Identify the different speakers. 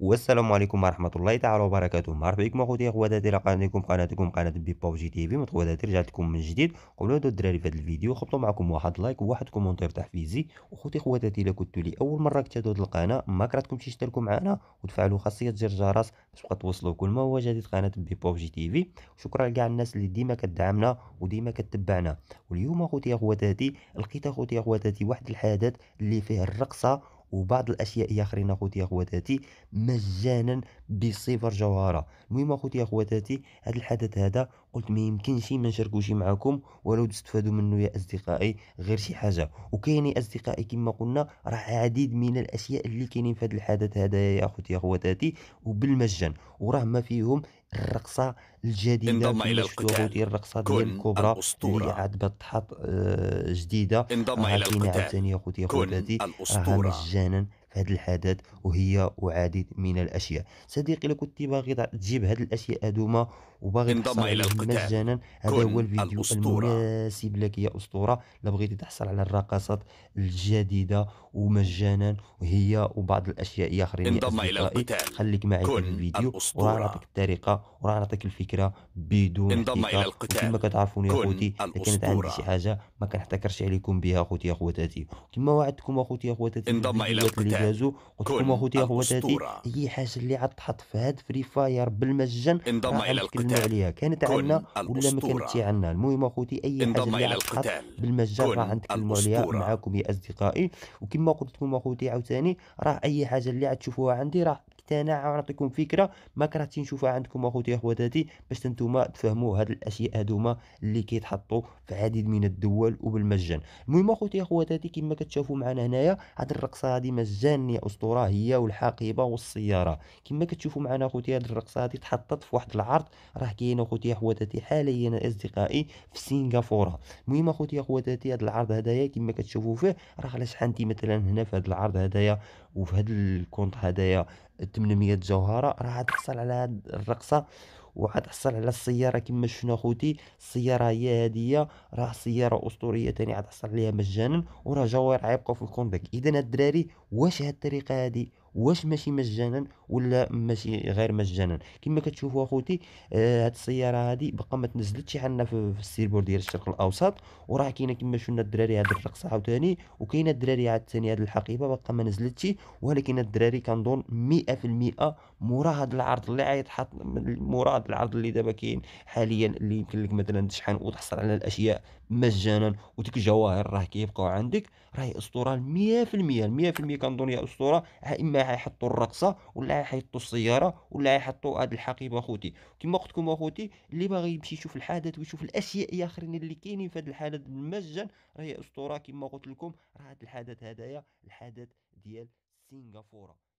Speaker 1: والسلام عليكم ورحمه الله تعالى وبركاته مرحبا بكم اخوتي اخواتي لقناتكم قناتكم قناه بيبا جي تي في خواتاتي رجعت لكم من جديد قبل هادو الدراري في هذا الفيديو خبطوا معكم واحد لايك وواحد كومنتير تحفيزي وخوتي اخواتاتي الى كنتو لي اول مره كتشاهدوا هذه القناه ما كرهتكمش تشتركوا معنا وتفعلوا خاصيه زر الجرس باش تبقى توصلوا كل ما هو جديد قناه بيبا جي تي في شكرا لكاع الناس اللي ديما كتدعمنا وديما كتبعنا واليوم اخوتي اخواتاتي لقيت اخوتي اخواتاتي واحد الحدث اللي فيه الرقصه وبعض الاشياء يا اخرين اخوتي اخواتاتي مجانا بصفر جوهره المهم اخوتي اخواتاتي هذا الحدث هذا قلت ما يمكنش ما نشاركوش معكم ولو تستفادوا منه يا اصدقائي غير شي حاجه وكاين يا اصدقائي كما قلنا راه عديد من الاشياء اللي كاينين في هذا الحدث هذا يا اخوتي اخواتاتي وبالمجان وراه ما فيهم الرقصه الجديده انضم الى القتال ديال الرقصه ديال الكبرى اللي عاد بطحات آه، جديده انضم آه، الى القتال كن آه، الاسطوره مجانا في هذا الحدث وهي وعديد من الاشياء صديقي لو كنت باغي تجيب هذه الاشياء هذوما وباغي تنضم الى القتال مجانا هذا هو الفيديو الأسطورة. المناسب لك يا اسطوره الا بغيتي تحصل على الرقصات الجديده ومجانا وهي وبعض الاشياء اخرين انضم الى القتال خليك معي في الفيديو وراح نعطيك الطريقه وراح نعطيك الفكره بدون انضم الى القتال كما كتعرفوني يا خوتي كانت عندي شي حاجه ما كنحتكرش عليكم بها خوتي اخواتاتي كما وعدتكم اخوتي اخواتاتي انضم الى القتال ديالو وتكون مهوديه هو ذاتي اي حاجه اللي عاد تحط في هاد فري فاير بالمجان انضم الى القتال عليها كانت عندنا ولا ما كانتش عندنا المهم اخوتي اي حاجه اللي عاد تحط بالمجان راه غنتكلموا عليها معاكم يا اصدقائي وكما قلت لكم اخوتي عاوتاني راه اي حاجه اللي عاد تشوفوها عندي راه انا نعطيكم فكره ما كرهتي نشوفها عندكم اخوتي اخواتاتي باش نتوما تفهموا هاد الاشياء هادوما اللي كيتحطوا في عديد من الدول وبالمجان المهم اخوتي اخواتاتي كما كتشوفوا معنا هنايا هاد الرقصه هذه مجانيه اسطوره هي والحقيبه والسياره كما كتشوفوا معنا اخوتي هاد الرقصه هذه تحطت في واحد العرض راه كاين اخوتي اخواتاتي حاليا اصدقائي في سنغافوره المهم اخوتي اخواتاتي هاد العرض هدايا كما كتشوفوا فيه راه على شحال مثلا هنا في هاد العرض هدايا وفي هذا الكونت هذايا 800 جوهره راح تحصل على هذه الرقصه وغتحصل على السياره كما شفنا خوتي السياره هي هاديه راه سياره اسطوريه ثاني غتحصل عليها مجانا وراه جوار عيبقوا في الكومباك اذا الدراري واش هاد الطريقه هادي واش ماشي مجانا ولا ماشي غير مجانا كما كتشوفوا اخوتي آه هاد السياره هادي باقا ما تنزلتش عندنا في, في السيربور ديال الشرق الاوسط وراه كاينه كما شفنا الدراري هاد الرقصه عاوتاني وكاينه الدراري عاد ثاني هاد الحقيبه باقا ما نزلتش ولكن الدراري كنظن 100% مورا هاد العرض اللي حط مورا بعض العرض اللي دابا كاين حاليا اللي يمكن لك مثلا تشحن وتحصل على الاشياء مجانا وديك الجواهر راه كيبقاو عندك راهي اسطوره 100% 100% كنظن يا اسطوره اما حيحطوا الرقصه ولا حيحطوا السياره ولا حيحطوا هذا الحقيبه اخوتي كما لكم اخوتي اللي باغي يمشي يشوف الحدث ويشوف الاشياء الاخرين اخرين اللي كاينين في هذا الحالات مجانا راهي اسطوره كما قلت لكم راه هذا الحدث هذايا الحدث ديال سنغافوره